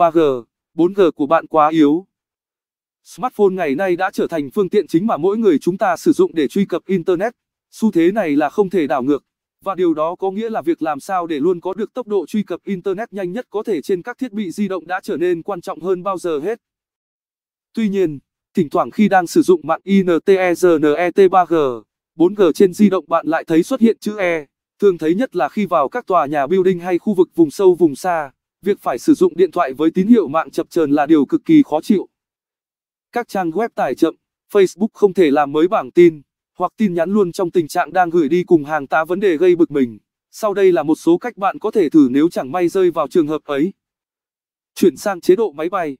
3G, 4G của bạn quá yếu. Smartphone ngày nay đã trở thành phương tiện chính mà mỗi người chúng ta sử dụng để truy cập Internet. Xu thế này là không thể đảo ngược, và điều đó có nghĩa là việc làm sao để luôn có được tốc độ truy cập Internet nhanh nhất có thể trên các thiết bị di động đã trở nên quan trọng hơn bao giờ hết. Tuy nhiên, thỉnh thoảng khi đang sử dụng mạng INTERNET 3G, 4G trên di động bạn lại thấy xuất hiện chữ E, thường thấy nhất là khi vào các tòa nhà building hay khu vực vùng sâu vùng xa việc phải sử dụng điện thoại với tín hiệu mạng chập chờn là điều cực kỳ khó chịu. Các trang web tải chậm, Facebook không thể làm mới bảng tin, hoặc tin nhắn luôn trong tình trạng đang gửi đi cùng hàng tá vấn đề gây bực mình. Sau đây là một số cách bạn có thể thử nếu chẳng may rơi vào trường hợp ấy. Chuyển sang chế độ máy bay.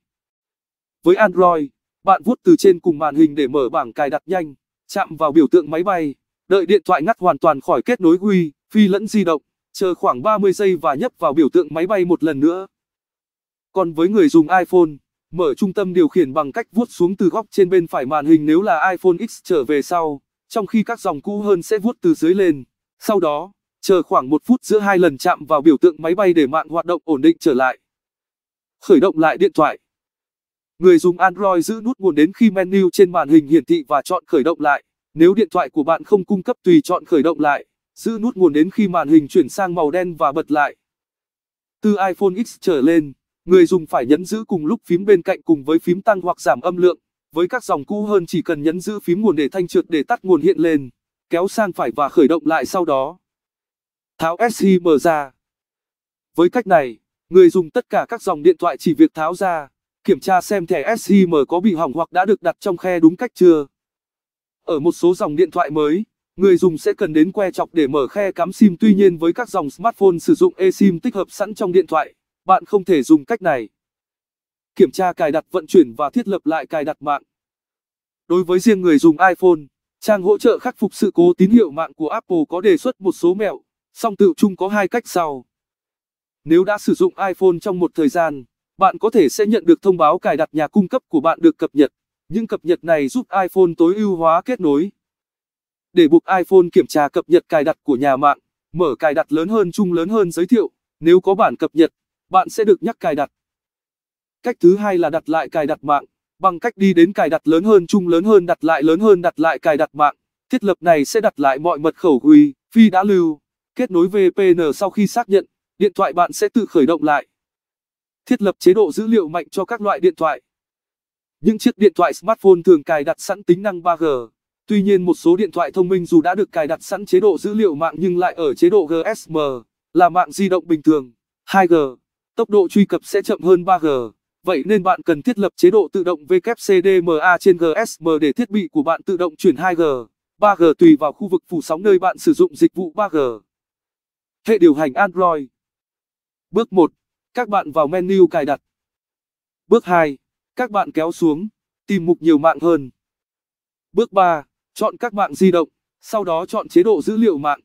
Với Android, bạn vuốt từ trên cùng màn hình để mở bảng cài đặt nhanh, chạm vào biểu tượng máy bay, đợi điện thoại ngắt hoàn toàn khỏi kết nối Wi-Fi lẫn di động chờ khoảng 30 giây và nhấp vào biểu tượng máy bay một lần nữa. Còn với người dùng iPhone, mở trung tâm điều khiển bằng cách vuốt xuống từ góc trên bên phải màn hình nếu là iPhone X trở về sau, trong khi các dòng cũ hơn sẽ vuốt từ dưới lên. Sau đó, chờ khoảng một phút giữa hai lần chạm vào biểu tượng máy bay để mạng hoạt động ổn định trở lại. Khởi động lại điện thoại. Người dùng Android giữ nút nguồn đến khi menu trên màn hình hiển thị và chọn khởi động lại. Nếu điện thoại của bạn không cung cấp tùy chọn khởi động lại giữ nút nguồn đến khi màn hình chuyển sang màu đen và bật lại. Từ iPhone X trở lên, người dùng phải nhấn giữ cùng lúc phím bên cạnh cùng với phím tăng hoặc giảm âm lượng. Với các dòng cũ hơn chỉ cần nhấn giữ phím nguồn để thanh trượt để tắt nguồn hiện lên, kéo sang phải và khởi động lại sau đó. Tháo SIM ra. Với cách này, người dùng tất cả các dòng điện thoại chỉ việc tháo ra, kiểm tra xem thẻ SIM có bị hỏng hoặc đã được đặt trong khe đúng cách chưa. Ở một số dòng điện thoại mới, người dùng sẽ cần đến que chọc để mở khe cắm SIM tuy nhiên với các dòng smartphone sử dụng eSIM tích hợp sẵn trong điện thoại, bạn không thể dùng cách này. Kiểm tra cài đặt vận chuyển và thiết lập lại cài đặt mạng. Đối với riêng người dùng iPhone, trang hỗ trợ khắc phục sự cố tín hiệu mạng của Apple có đề xuất một số mẹo, song tự chung có hai cách sau. Nếu đã sử dụng iPhone trong một thời gian, bạn có thể sẽ nhận được thông báo cài đặt nhà cung cấp của bạn được cập nhật. Những cập nhật này giúp iPhone tối ưu hóa kết nối để buộc iPhone kiểm tra cập nhật cài đặt của nhà mạng, mở cài đặt lớn hơn chung lớn hơn giới thiệu, nếu có bản cập nhật, bạn sẽ được nhắc cài đặt. Cách thứ hai là đặt lại cài đặt mạng, bằng cách đi đến cài đặt lớn hơn chung lớn hơn đặt lại lớn hơn đặt lại cài đặt mạng. Thiết lập này sẽ đặt lại mọi mật khẩu GUI, phi đã lưu, kết nối VPN sau khi xác nhận, điện thoại bạn sẽ tự khởi động lại. Thiết lập chế độ dữ liệu mạnh cho các loại điện thoại. Những chiếc điện thoại smartphone thường cài đặt sẵn tính năng 3G. Tuy nhiên một số điện thoại thông minh dù đã được cài đặt sẵn chế độ dữ liệu mạng nhưng lại ở chế độ GSM, là mạng di động bình thường, 2G. Tốc độ truy cập sẽ chậm hơn 3G, vậy nên bạn cần thiết lập chế độ tự động WCDMA trên GSM để thiết bị của bạn tự động chuyển 2G, 3G tùy vào khu vực phủ sóng nơi bạn sử dụng dịch vụ 3G. Hệ điều hành Android Bước 1. Các bạn vào menu cài đặt. Bước 2. Các bạn kéo xuống, tìm mục nhiều mạng hơn. Bước 3 Chọn các mạng di động, sau đó chọn chế độ dữ liệu mạng.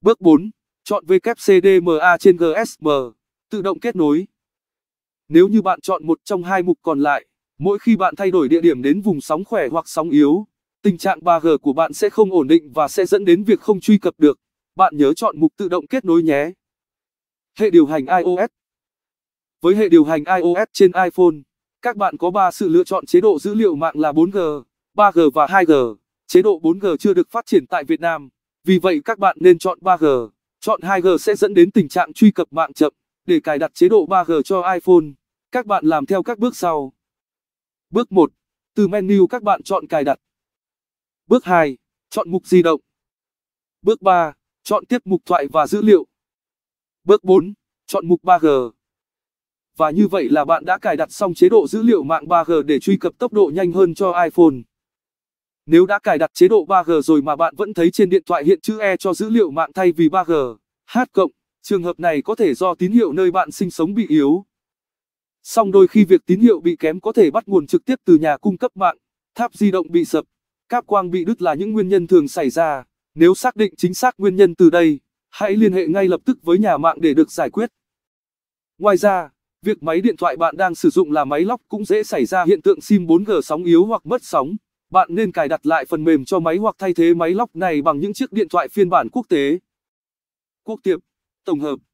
Bước 4. Chọn WCDMA trên GSM, tự động kết nối. Nếu như bạn chọn một trong hai mục còn lại, mỗi khi bạn thay đổi địa điểm đến vùng sóng khỏe hoặc sóng yếu, tình trạng 3G của bạn sẽ không ổn định và sẽ dẫn đến việc không truy cập được. Bạn nhớ chọn mục tự động kết nối nhé. Hệ điều hành iOS Với hệ điều hành iOS trên iPhone, các bạn có 3 sự lựa chọn chế độ dữ liệu mạng là 4G, 3G và 2G. Chế độ 4G chưa được phát triển tại Việt Nam, vì vậy các bạn nên chọn 3G. Chọn 2G sẽ dẫn đến tình trạng truy cập mạng chậm. Để cài đặt chế độ 3G cho iPhone, các bạn làm theo các bước sau. Bước 1. Từ menu các bạn chọn cài đặt. Bước 2. Chọn mục di động. Bước 3. Chọn tiếp mục thoại và dữ liệu. Bước 4. Chọn mục 3G. Và như vậy là bạn đã cài đặt xong chế độ dữ liệu mạng 3G để truy cập tốc độ nhanh hơn cho iPhone. Nếu đã cài đặt chế độ 3G rồi mà bạn vẫn thấy trên điện thoại hiện chữ E cho dữ liệu mạng thay vì 3G, H trường hợp này có thể do tín hiệu nơi bạn sinh sống bị yếu. Song đôi khi việc tín hiệu bị kém có thể bắt nguồn trực tiếp từ nhà cung cấp mạng, tháp di động bị sập, cáp quang bị đứt là những nguyên nhân thường xảy ra. Nếu xác định chính xác nguyên nhân từ đây, hãy liên hệ ngay lập tức với nhà mạng để được giải quyết. Ngoài ra, việc máy điện thoại bạn đang sử dụng là máy lóc cũng dễ xảy ra hiện tượng SIM 4G sóng yếu hoặc mất sóng bạn nên cài đặt lại phần mềm cho máy hoặc thay thế máy lọc này bằng những chiếc điện thoại phiên bản quốc tế. Quốc tiệp, tổng hợp